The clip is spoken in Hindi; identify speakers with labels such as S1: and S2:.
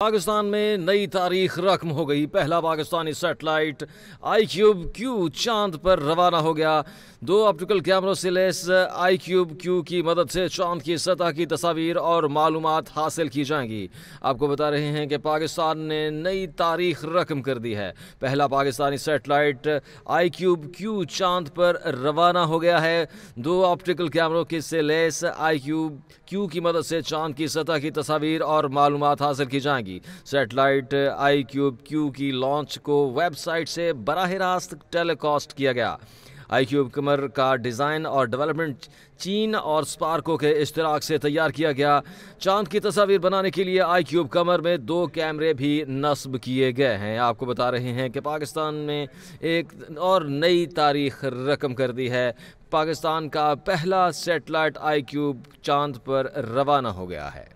S1: पाकिस्तान में नई तारीख रकम हो गई पहला Pakistani satellite I cube Q चांद पर रवाना हो गया दो ऑप्टिकल कैमरों से लेस आई क्यूब क्यू की मदद से चांद की सतह की तस्वीर और मालूम हासिल की जाएंगी आपको बता रहे हैं कि पाकिस्तान ने नई तारीख रकम कर दी है पहला Pakistani satellite I cube Q चांद पर रवाना हो गया है दो ऑप्टिकल कैमरों के से लेस आई क्यूब क्यू की मदद से चांद की सतह की तस्वीर और मालूम हासिल की जाएंगी जाएगी सैटेलाइट आई क्यूब क्यू की लॉन्च को वेबसाइट से बराह रास्त टेलीकास्ट किया गया आई क्यूब कमर का डिज़ाइन और डेवलपमेंट चीन और स्पार्को के इश्तराक से तैयार किया गया चांद की तस्वीर बनाने के लिए आई क्यूब कमर में दो कैमरे भी नस्ब किए गए हैं आपको बता रहे हैं कि पाकिस्तान में एक और नई तारीख रकम कर दी है पाकिस्तान का पहला सेटेलाइट आई क्यूब चांद पर रवाना हो गया है